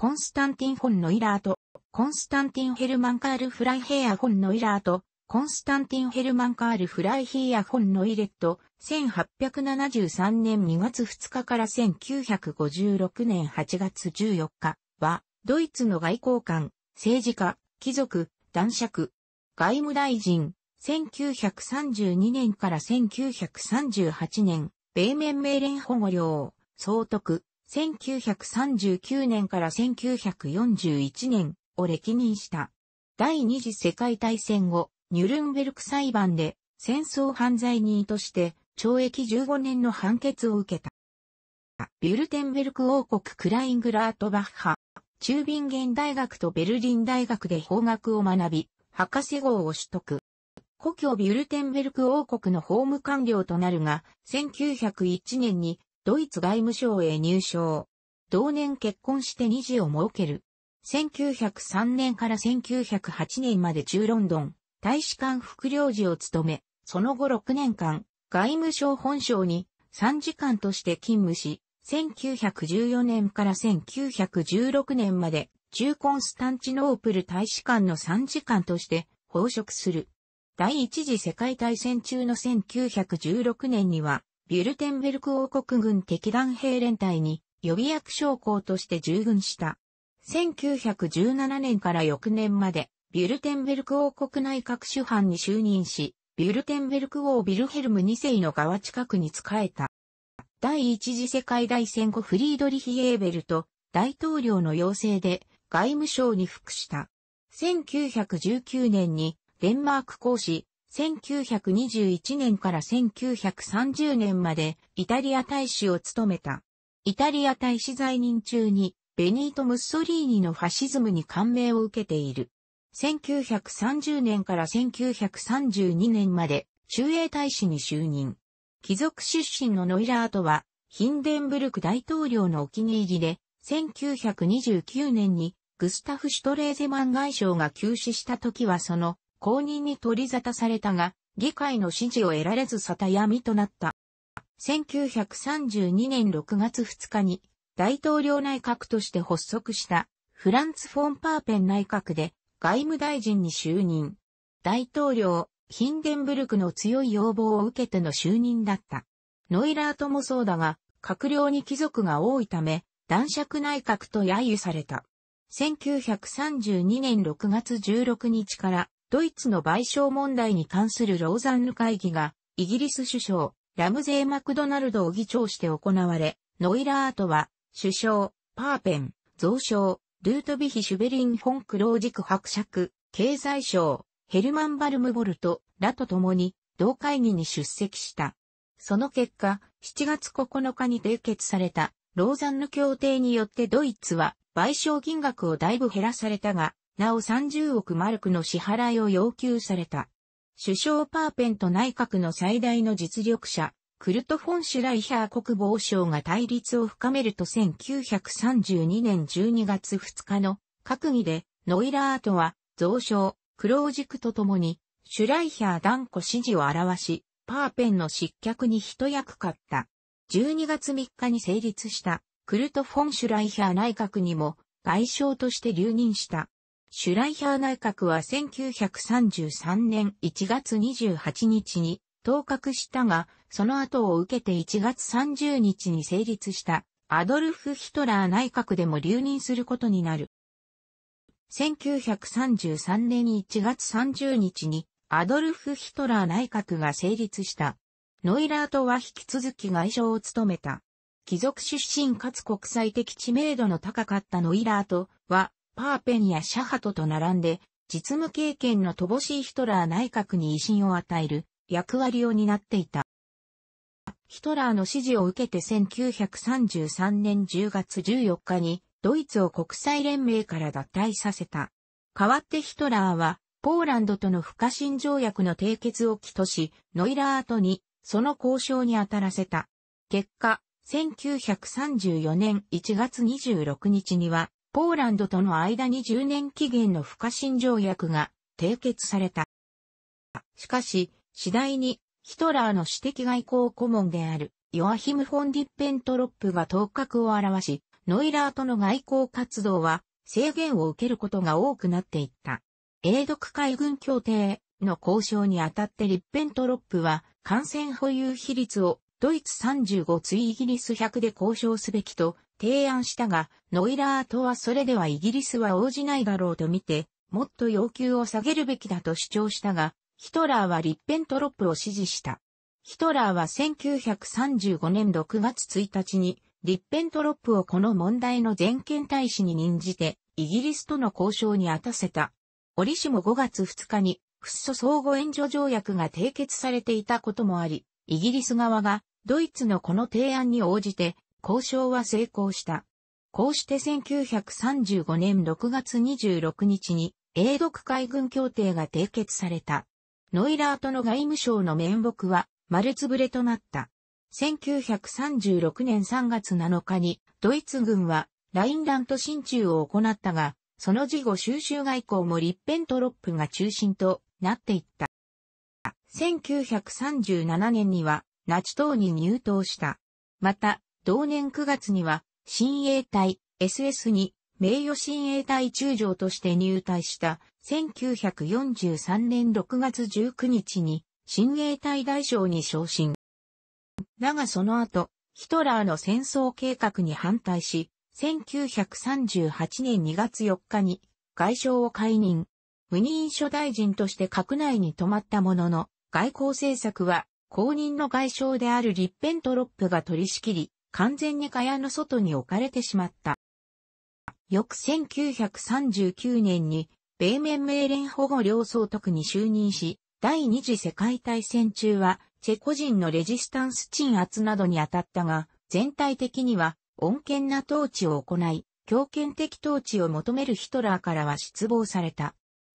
コンスタンティン・ホン・ノイラート、コンスタンティン・ヘルマン・カール・フライヘア・ホン・ノイラート、コンスタンティン・ヘルマン・カール・フライヒーア・ホン・ノイレット、1873年2月2日から1956年8月14日は、ドイツの外交官、政治家、貴族、男爵、外務大臣、1932年から1938年、米面命令保護領、総督、1939年から1941年を歴任した。第二次世界大戦後、ニュルンベルク裁判で戦争犯罪人として懲役15年の判決を受けた。ビュルテンベルク王国クライングラートバッハ、中ビンゲン大学とベルリン大学で法学を学び、博士号を取得。故郷ビュルテンベルク王国の法務官僚となるが、1901年にドイツ外務省へ入省。同年結婚して2児を設ける。1903年から1908年まで中ロンドン、大使館副領事を務め、その後6年間、外務省本省に参事官として勤務し、1914年から1916年まで中コンスタンチノープル大使館の参事官として報職する。第一次世界大戦中の1916年にはビュルテンベルク王国軍敵団兵連隊に予備役将校として従軍した。1917年から翌年まで、ビュルテンベルク王国内閣主犯に就任し、ビュルテンベルク王ビルヘルム2世の側近くに仕えた。第一次世界大戦後フリードリヒ・エーベルと大統領の要請で外務省に服した。1919年にデンマーク公使1921年から1930年までイタリア大使を務めた。イタリア大使在任中にベニート・ムッソリーニのファシズムに感銘を受けている。1930年から1932年まで中英大使に就任。貴族出身のノイラートはヒンデンブルク大統領のお気に入りで1929年にグスタフ・シュトレーゼマン外相が急死した時はその公認に取り沙汰されたが、議会の支持を得られず沙汰闇となった。1932年6月2日に大統領内閣として発足したフランツ・フォン・パーペン内閣で外務大臣に就任。大統領、ヒンデンブルクの強い要望を受けての就任だった。ノイラーともそうだが、閣僚に貴族が多いため、男爵内閣と揶揄された。1932年6月16日からドイツの賠償問題に関するローザンヌ会議が、イギリス首相、ラムゼー・マクドナルドを議長して行われ、ノイラートは、首相、パーペン、増相、ルートビヒ・シュベリン・フォン・クロージク伯爵、経済省、ヘルマン・バルムボルトらと共に、同会議に出席した。その結果、7月9日に締結された、ローザンヌ協定によってドイツは賠償金額をだいぶ減らされたが、なお30億マルクの支払いを要求された。首相パーペンと内閣の最大の実力者、クルト・フォン・シュライヒャー国防相が対立を深めると1932年12月2日の閣議で、ノイラートは、増床、黒軸とともに、シュライヒャー断固支持を表し、パーペンの失脚に一役買った。12月3日に成立した、クルト・フォン・シュライヒャー内閣にも、外相として留任した。シュライヒャー内閣は1933年1月28日に当格したが、その後を受けて1月30日に成立したアドルフ・ヒトラー内閣でも留任することになる。1933年1月30日にアドルフ・ヒトラー内閣が成立した。ノイラートは引き続き外相を務めた。貴族出身かつ国際的知名度の高かったノイラートはパーペンやシャハトと並んで、実務経験の乏しいヒトラー内閣に威信を与える役割を担っていた。ヒトラーの指示を受けて1933年10月14日にドイツを国際連盟から脱退させた。代わってヒトラーはポーランドとの不可侵条約の締結を起とし、ノイラー後にその交渉に当たらせた。結果、1934年1月26日にはポーランドとの間に10年期限の不可侵条約が締結された。しかし、次第にヒトラーの私的外交顧問であるヨアヒム・フォン・ディッペントロップが頭角を表し、ノイラーとの外交活動は制限を受けることが多くなっていった。英独海軍協定の交渉にあたってリッペントロップは感染保有比率をドイツ35つイギリス100で交渉すべきと提案したが、ノイラーとはそれではイギリスは応じないだろうと見て、もっと要求を下げるべきだと主張したが、ヒトラーはリッペントロップを支持した。ヒトラーは1935年6月1日に、リッペントロップをこの問題の全権大使に任じて、イギリスとの交渉に当たせた。折しも5月2日に、フッ素相互援助条約が締結されていたこともあり、イギリス側が、ドイツのこの提案に応じて、交渉は成功した。こうして1935年6月26日に、英独海軍協定が締結された。ノイラーとの外務省の面目は丸つぶれとなった。1936年3月7日にドイツ軍はラインラント進駐を行ったが、その事後収集外交もリッペントロップが中心となっていった。1937年にはナチ党に入党した。また、同年9月には、新衛隊 SS に名誉新衛隊中将として入隊した1943年6月19日に新衛隊大将に昇進。だがその後、ヒトラーの戦争計画に反対し、1938年2月4日に外相を解任。無任諸大臣として閣内に泊まったものの、外交政策は公認の外相であるリッペントロップが取り仕切り、完全に蚊帳の外に置かれてしまった。翌1939年に、米面命令保護両総督に就任し、第二次世界大戦中は、チェコ人のレジスタンス鎮圧などに当たったが、全体的には、穏健な統治を行い、強権的統治を求めるヒトラーからは失望された。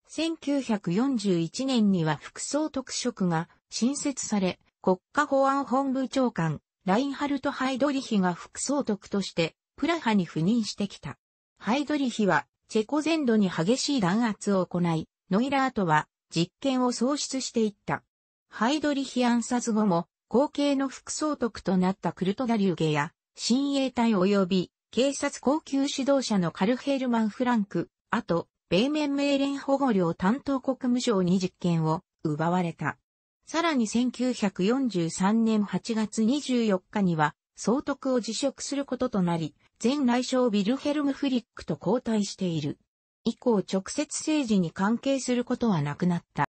1941年には副総督職が新設され、国家保安本部長官、ラインハルト・ハイドリヒが副総督として、プラハに赴任してきた。ハイドリヒは、チェコ全土に激しい弾圧を行い、ノイラートは、実権を喪失していった。ハイドリヒ暗殺後も、後継の副総督となったクルトダリューゲや、親衛隊及び、警察高級指導者のカルヘルマン・フランク、あと、米面命令保護領担当国務省に実権を奪われた。さらに1943年8月24日には、総督を辞職することとなり、前内省ビルヘルム・フリックと交代している。以降直接政治に関係することはなくなった。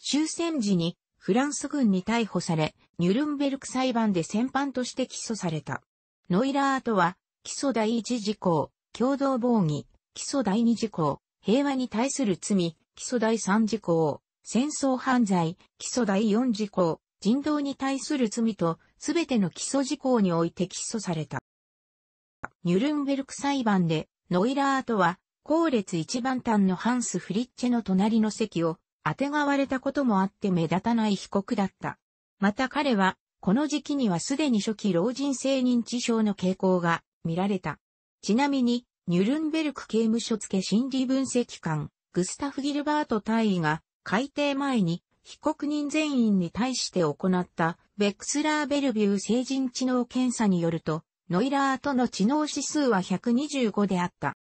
終戦時にフランス軍に逮捕され、ニュルンベルク裁判で戦犯として起訴された。ノイラーとは、起訴第一事項、共同防議、起訴第二事項、平和に対する罪、起訴第三事項、戦争犯罪、基礎第四事項、人道に対する罪と、すべての基礎事項において起訴された。ニュルンベルク裁判で、ノイラートは、後列一番端のハンス・フリッチェの隣の席を、当てがわれたこともあって目立たない被告だった。また彼は、この時期にはすでに初期老人性認知症の傾向が見られた。ちなみに、ニュルンベルク刑務所付け心理分析官、グスタフ・ギルバート大尉が、改定前に被告人全員に対して行ったベクスラーベルビュー成人知能検査によると、ノイラーとの知能指数は125であった。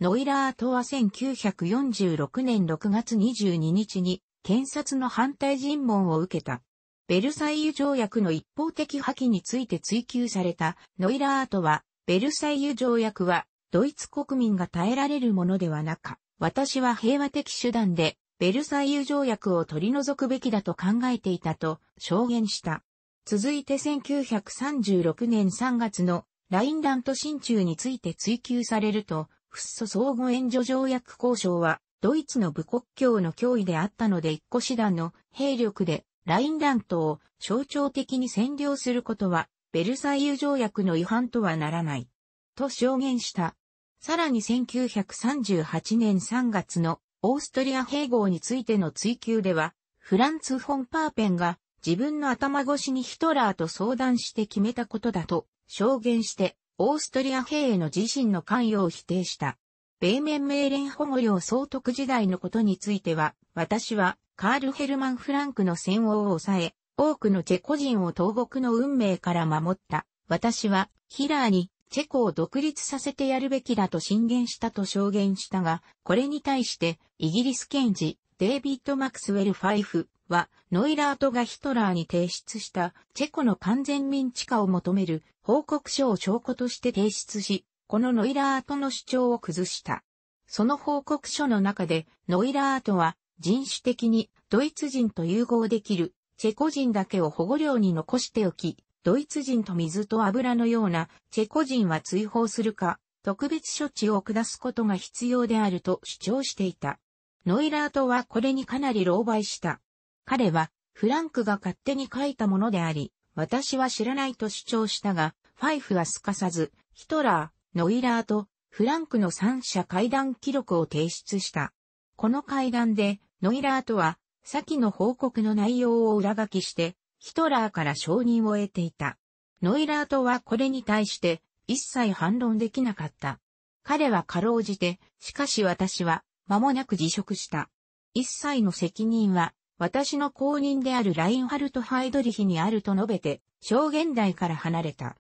ノイラーとは1946年6月22日に検察の反対尋問を受けた。ベルサイユ条約の一方的破棄について追及されたノイラーとは、ベルサイユ条約はドイツ国民が耐えられるものではなか、私は平和的手段でベルサイユ条約を取り除くべきだと考えていたと証言した。続いて1936年3月のラインラント親中について追及されると、フッ素相互援助条約交渉は、ドイツの武国境の脅威であったので一個師団の兵力でラインラントを象徴的に占領することは、ベルサイユ条約の違反とはならない。と証言した。さらに1938年3月のオーストリア併合についての追求では、フランツ・フォン・パーペンが自分の頭越しにヒトラーと相談して決めたことだと証言して、オーストリア兵への自身の関与を否定した。米面命令保護領総督時代のことについては、私はカール・ヘルマン・フランクの戦王を抑え、多くのチェコ人を東国の運命から守った。私はヒラーにチェコを独立させてやるべきだと進言したと証言したが、これに対してイギリス検事デイビッド・マクスウェル・ファイフはノイラートがヒトラーに提出したチェコの完全民地化を求める報告書を証拠として提出し、このノイラートの主張を崩した。その報告書の中でノイラートは人種的にドイツ人と融合できるチェコ人だけを保護領に残しておき、ドイツ人と水と油のようなチェコ人は追放するか、特別処置を下すことが必要であると主張していた。ノイラートはこれにかなり狼狽した。彼は、フランクが勝手に書いたものであり、私は知らないと主張したが、ファイフはすかさず、ヒトラー、ノイラーと、フランクの三者会談記録を提出した。この会談で、ノイラーとは、先の報告の内容を裏書きして、ヒトラーから承認を得ていた。ノイラートはこれに対して一切反論できなかった。彼はかろうじて、しかし私は間もなく辞職した。一切の責任は私の後任であるラインハルト・ハイドリヒにあると述べて、証言台から離れた。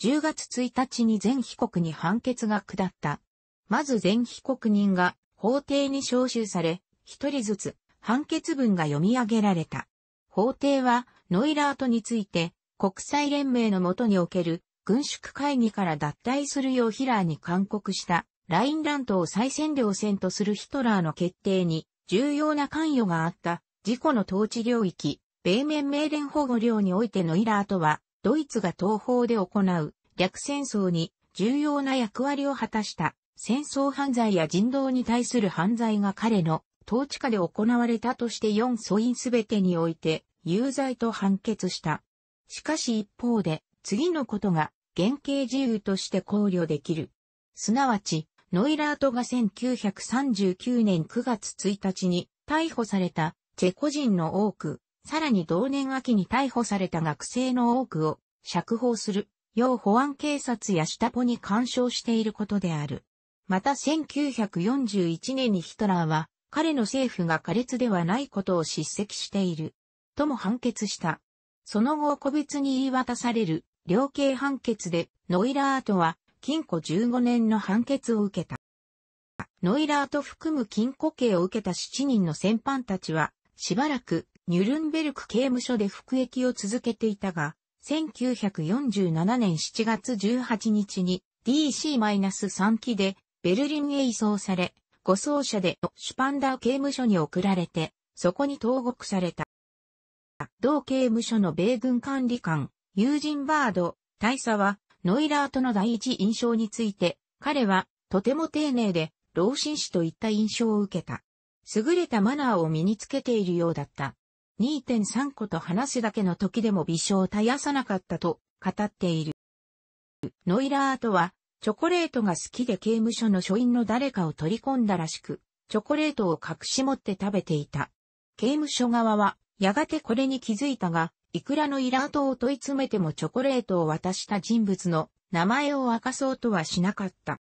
10月1日に全被告に判決が下った。まず全被告人が法廷に招集され、一人ずつ判決文が読み上げられた。法廷は、ノイラートについて、国際連盟のもとにおける軍縮会議から脱退するようヒラーに勧告したラインラントを再占領戦とするヒトラーの決定に重要な関与があった事故の統治領域、米面命令保護領においてノイラートはドイツが東方で行う逆戦争に重要な役割を果たした戦争犯罪や人道に対する犯罪が彼の統治下で行われたとして4素因すべてにおいて有罪と判決した。しかし一方で、次のことが原型自由として考慮できる。すなわち、ノイラートが1939年9月1日に逮捕されたチェコ人の多く、さらに同年秋に逮捕された学生の多くを釈放する、要保安警察や下ポに干渉していることである。また1941年にヒトラーは彼の政府が苛烈ではないことを叱責している。とも判決した。その後個別に言い渡される量刑判決でノイラートは禁錮15年の判決を受けた。ノイラート含む禁錮刑を受けた7人の戦犯たちはしばらくニュルンベルク刑務所で服役を続けていたが、1947年7月18日に DC-3 期でベルリンへ移送され、護送車でシュパンダー刑務所に送られて、そこに投獄された。同刑務所の米軍管理官、ユージン・バード、大佐は、ノイラーとの第一印象について、彼は、とても丁寧で、老紳士といった印象を受けた。優れたマナーを身につけているようだった。2.3個と話すだけの時でも微笑を絶やさなかったと語っている。ノイラーとはチョコレートが好きで刑務所の署員の誰かを取り込んだらしく、チョコレートを隠し持って食べていた。刑務所側は、やがてこれに気づいたが、いくらのイラートを問い詰めてもチョコレートを渡した人物の名前を明かそうとはしなかった。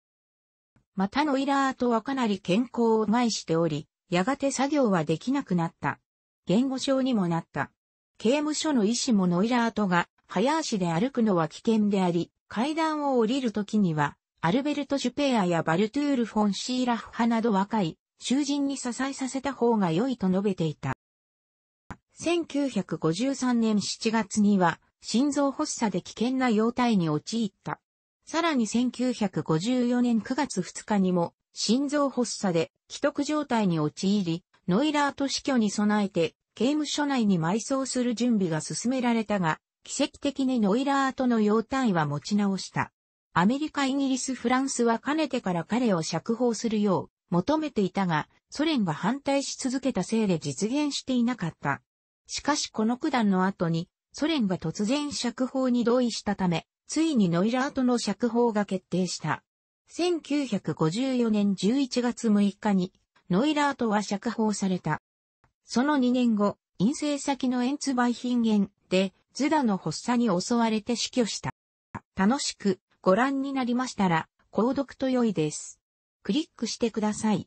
またのイラートはかなり健康を害しており、やがて作業はできなくなった。言語症にもなった。刑務所の医師もノイラートが、早足で歩くのは危険であり、階段を降りるときには、アルベルト・シュペアやバルトゥール・フォン・シーラッハなど若い、囚人に支えさせた方が良いと述べていた。1953年7月には、心臓発作で危険な容態に陥った。さらに1954年9月2日にも、心臓発作で既得状態に陥り、ノイラーと死去に備えて、刑務所内に埋葬する準備が進められたが、奇跡的にノイラーとの容態は持ち直した。アメリカ、イギリス、フランスはかねてから彼を釈放するよう求めていたが、ソ連が反対し続けたせいで実現していなかった。しかしこの九段の後に、ソ連が突然釈放に同意したため、ついにノイラーとの釈放が決定した。1954年11月6日に、ノイラーとは釈放された。その2年後、陰性先の円ツバイヒンゲンで、ズダの発作に襲われて死去した。楽しくご覧になりましたら、購読と良いです。クリックしてください。